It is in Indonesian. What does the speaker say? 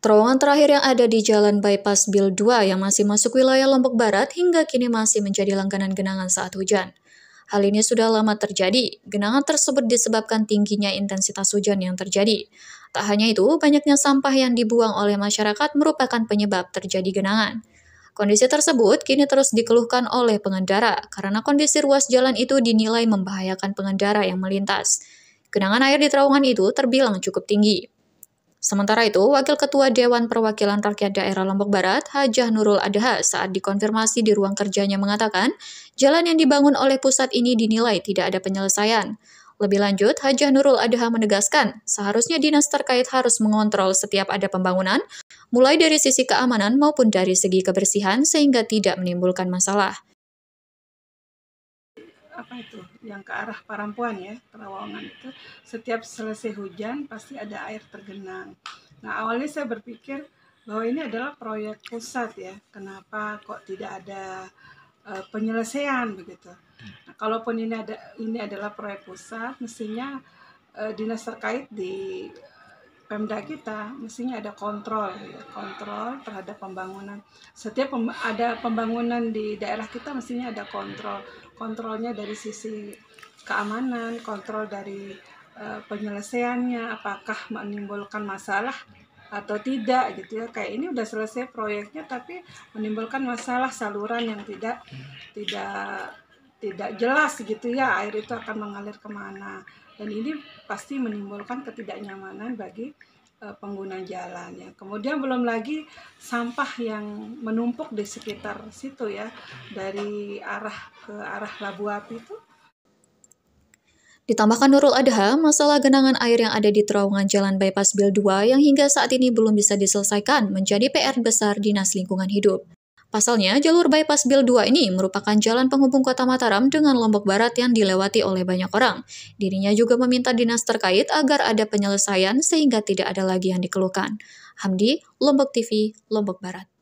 Terowongan terakhir yang ada di Jalan Bypass Bil 2 yang masih masuk wilayah Lombok Barat hingga kini masih menjadi langganan genangan saat hujan. Hal ini sudah lama terjadi. Genangan tersebut disebabkan tingginya intensitas hujan yang terjadi. Tak hanya itu, banyaknya sampah yang dibuang oleh masyarakat merupakan penyebab terjadi genangan. Kondisi tersebut kini terus dikeluhkan oleh pengendara karena kondisi ruas jalan itu dinilai membahayakan pengendara yang melintas. Genangan air di terowongan itu terbilang cukup tinggi. Sementara itu, Wakil Ketua Dewan Perwakilan Rakyat Daerah Lombok Barat, Hajah Nurul Adha, saat dikonfirmasi di ruang kerjanya mengatakan, jalan yang dibangun oleh pusat ini dinilai tidak ada penyelesaian. Lebih lanjut, Hajah Nurul Adha menegaskan, seharusnya dinas terkait harus mengontrol setiap ada pembangunan, mulai dari sisi keamanan maupun dari segi kebersihan sehingga tidak menimbulkan masalah apa itu yang ke arah Parampuan ya terowongan itu setiap selesai hujan pasti ada air tergenang nah awalnya saya berpikir bahwa ini adalah proyek pusat ya kenapa kok tidak ada uh, penyelesaian begitu nah, kalaupun ini ada ini adalah proyek pusat mestinya uh, dinas terkait di Pemda kita mestinya ada kontrol, ya. kontrol terhadap pembangunan. Setiap pem ada pembangunan di daerah kita mestinya ada kontrol. Kontrolnya dari sisi keamanan, kontrol dari uh, penyelesaiannya, apakah menimbulkan masalah atau tidak gitu ya. Kayak ini udah selesai proyeknya tapi menimbulkan masalah saluran yang tidak tidak tidak jelas gitu ya air itu akan mengalir kemana dan ini pasti menimbulkan ketidaknyamanan bagi uh, pengguna jalan ya kemudian belum lagi sampah yang menumpuk di sekitar situ ya dari arah ke arah Labu Api itu Ditambahkan Nurul Adha, masalah genangan air yang ada di terowongan Jalan Bypass Bil 2 yang hingga saat ini belum bisa diselesaikan menjadi PR besar Dinas Lingkungan Hidup. Pasalnya, jalur bypass Bill 2 ini merupakan jalan penghubung kota Mataram dengan Lombok Barat yang dilewati oleh banyak orang. Dirinya juga meminta dinas terkait agar ada penyelesaian sehingga tidak ada lagi yang dikeluhkan. Hamdi, Lombok TV, Lombok Barat.